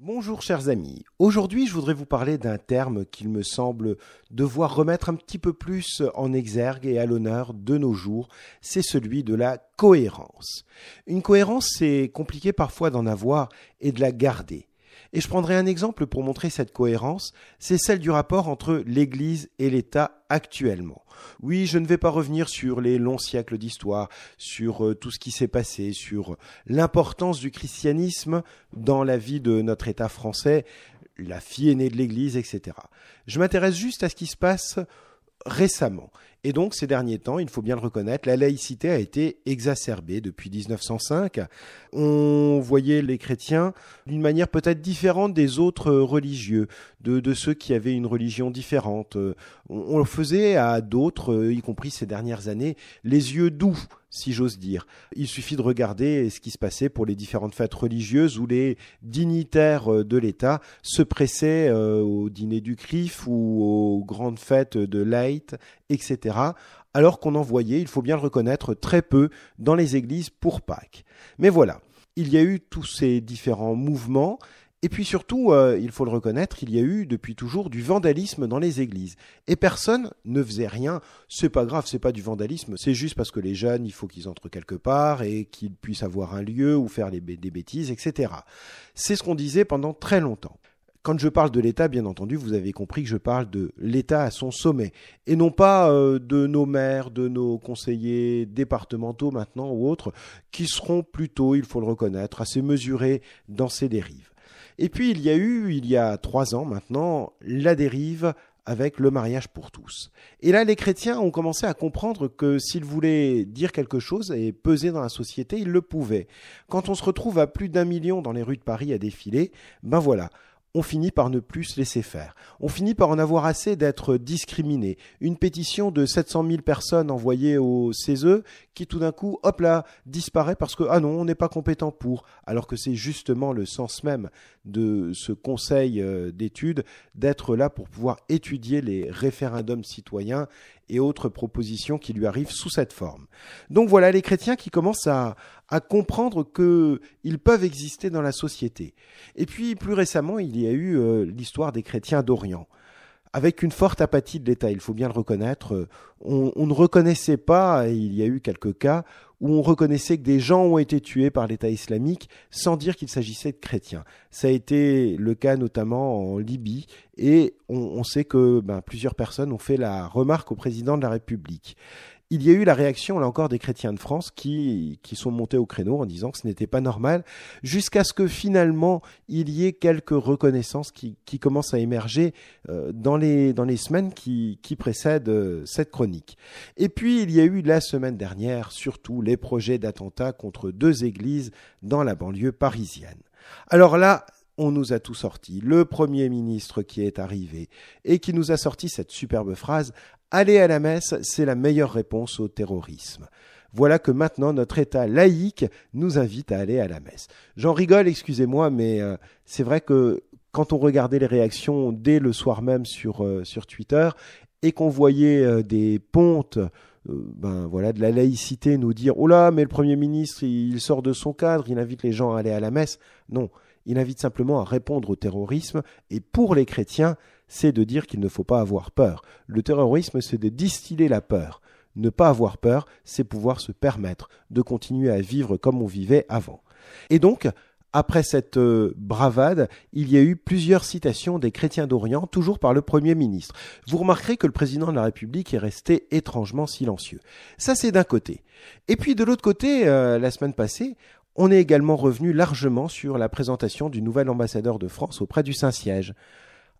Bonjour chers amis, aujourd'hui je voudrais vous parler d'un terme qu'il me semble devoir remettre un petit peu plus en exergue et à l'honneur de nos jours, c'est celui de la cohérence. Une cohérence, c'est compliqué parfois d'en avoir et de la garder. Et je prendrai un exemple pour montrer cette cohérence, c'est celle du rapport entre l'Église et l'État actuellement. Oui, je ne vais pas revenir sur les longs siècles d'histoire, sur euh, tout ce qui s'est passé, sur l'importance du christianisme dans la vie de notre État français, la fille aînée de l'Église, etc. Je m'intéresse juste à ce qui se passe récemment. Et donc, ces derniers temps, il faut bien le reconnaître, la laïcité a été exacerbée depuis 1905. On voyait les chrétiens d'une manière peut-être différente des autres religieux, de, ceux qui avaient une religion différente. On, le faisait à d'autres, euh, y compris ces dernières années, les yeux doux si j'ose dire. Il suffit de regarder ce qui se passait pour les différentes fêtes religieuses où les dignitaires euh, de l'État se pressaient euh, au dîner du CRIF ou aux grandes fêtes de l'Aït etc., alors qu'on en voyait, il faut bien le reconnaître, très peu dans les églises pour Pâques. Mais voilà, il y a eu tous ces différents mouvements, et puis surtout, euh, il faut le reconnaître, il y a eu depuis toujours du vandalisme dans les églises. Et personne ne faisait rien. C'est pas grave, c'est pas du vandalisme. C'est juste parce que les jeunes, il faut qu'ils entrent quelque part et qu'ils puissent avoir un lieu ou faire des bêtises, etc. C'est ce qu'on disait pendant très longtemps. Quand je parle de l'État, bien entendu, vous avez compris que je parle de l'État à son sommet, et non pas euh, de nos maires, de nos conseillers départementaux maintenant ou autres, qui seront plutôt, il faut le reconnaître, assez mesurés dans ces dérives. Et puis il y a eu, il y a trois ans maintenant, la dérive avec le mariage pour tous. Et là, les chrétiens ont commencé à comprendre que s'ils voulaient dire quelque chose et peser dans la société, ils le pouvaient. Quand on se retrouve à plus d'un million dans les rues de Paris à défiler, ben voilà, on finit par ne plus se laisser faire. On finit par en avoir assez d'être discriminé. Une pétition de 700 000 personnes envoyées au CESE qui tout d'un coup, hop là, disparaît parce que ah non, on n'est pas compétent pour, alors que c'est justement le sens même de ce conseil euh, d'études d'être là pour pouvoir étudier les référendums citoyens et autres propositions qui lui arrivent sous cette forme. Donc voilà les chrétiens qui commencent à, comprendre qu'ils peuvent exister dans la société. Et puis plus récemment, il y a eu euh, l'histoire des chrétiens d'Orient avec une forte apathie de l'État, il faut bien le reconnaître. Euh, on, ne reconnaissait pas, et il y a eu quelques cas, où on reconnaissait que des gens ont été tués par l'État islamique sans dire qu'il s'agissait de chrétiens. Ça a été le cas notamment en Libye, et on, sait que ben, plusieurs personnes ont fait la remarque au président de la République il y a eu la réaction, là encore, des chrétiens de France qui, sont montés au créneau en disant que ce n'était pas normal, jusqu'à ce que finalement il y ait quelques reconnaissances qui, qui commencent à émerger euh, dans, les, dans les semaines qui, qui précèdent euh, cette chronique. Et puis il y a eu la semaine dernière surtout les projets d'attentats contre deux églises dans la banlieue parisienne. Alors là, on nous a tout sorti. Le Premier ministre qui est arrivé et qui nous a sorti cette superbe phrase Aller à la messe, c'est la meilleure réponse au terrorisme. Voilà que maintenant notre État laïque nous invite à aller à la messe. J'en rigole, excusez-moi, mais euh, c'est vrai que quand on regardait les réactions dès le soir même sur, euh, sur Twitter et qu'on voyait euh, des pontes ben voilà de la laïcité nous dire oh là mais le premier ministre il sort de son cadre il invite les gens à aller à la messe non il invite simplement à répondre au terrorisme, et pour les chrétiens, c'est de dire qu'il ne faut pas avoir peur. Le terrorisme, c'est de distiller la peur. Ne pas avoir peur, c'est pouvoir se permettre de continuer à vivre comme on vivait avant. Et donc, après cette euh, bravade, il y a eu plusieurs citations des chrétiens d'Orient, toujours par le Premier ministre. Vous remarquerez que le président de la République est resté étrangement silencieux. Ça, c'est d'un côté. Et puis de l'autre côté, euh, la semaine passée, on est également revenu largement sur la présentation du nouvel ambassadeur de France auprès du Saint-Siège,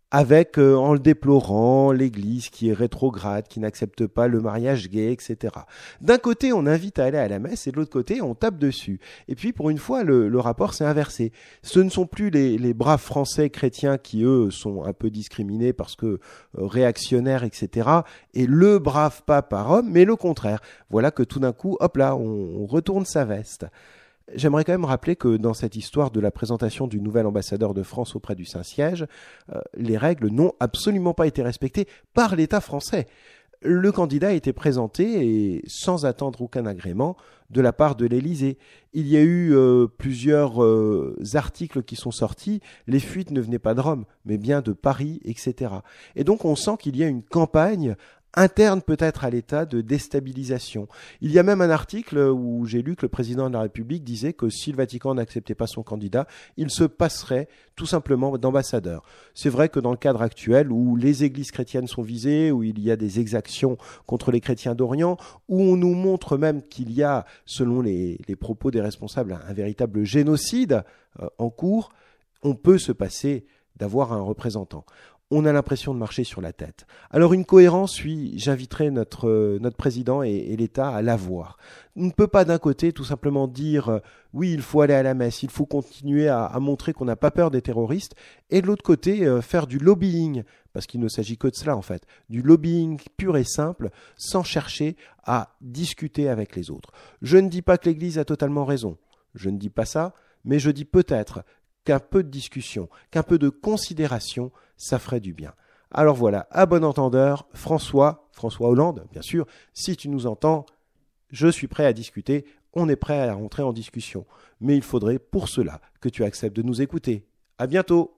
avec, euh, en le déplorant, l'Église qui est rétrograde, qui n'accepte pas le mariage gay, etc. D'un côté, on invite à aller à la messe et de l'autre côté, on tape dessus. Et puis, pour une fois, le, rapport s'est inversé. Ce ne sont plus les, braves Français chrétiens qui, eux, sont un peu discriminés parce que euh, réactionnaires, etc. Et le brave pape par Rome, mais le contraire. Voilà que tout d'un coup, hop là, on retourne sa veste. J'aimerais quand même rappeler que dans cette histoire de la présentation du nouvel ambassadeur de France auprès du Saint-Siège, euh, les règles n'ont absolument pas été respectées par l'État français. Le candidat a été présenté sans attendre aucun agrément de la part de l'Élysée. Il y a eu euh, plusieurs euh, articles qui sont sortis. Les fuites ne venaient pas de Rome, mais bien de Paris, etc. Et donc on sent qu'il y a une campagne interne peut-être à l'État de déstabilisation. Il y a même un article où j'ai lu que le président de la République disait que si le Vatican n'acceptait pas son candidat, il se passerait tout simplement d'ambassadeur. C'est vrai que dans le cadre actuel où les églises chrétiennes sont visées, où il y a des exactions contre les chrétiens d'Orient, où on nous montre même qu'il y a, selon les, propos des responsables, un véritable génocide euh, en cours, on peut se passer d'avoir un représentant on a l'impression de marcher sur la tête. Alors une cohérence, oui, j'inviterai notre, euh, notre président et, l'État à l'avoir. On ne peut pas d'un côté tout simplement dire euh, oui, il faut aller à la messe, il faut continuer à, montrer qu'on n'a pas peur des terroristes, et de l'autre côté euh, faire du lobbying, parce qu'il ne s'agit que de cela en fait, du lobbying pur et simple, sans chercher à discuter avec les autres. Je ne dis pas que l'Église a totalement raison, je ne dis pas ça, mais je dis peut-être qu'un peu de discussion, qu'un peu de considération, ça ferait du bien. Alors voilà, à bon entendeur, François, François Hollande, bien sûr, si tu nous entends, je suis prêt à discuter, on est prêt à rentrer en discussion. Mais il faudrait pour cela que tu acceptes de nous écouter. À bientôt!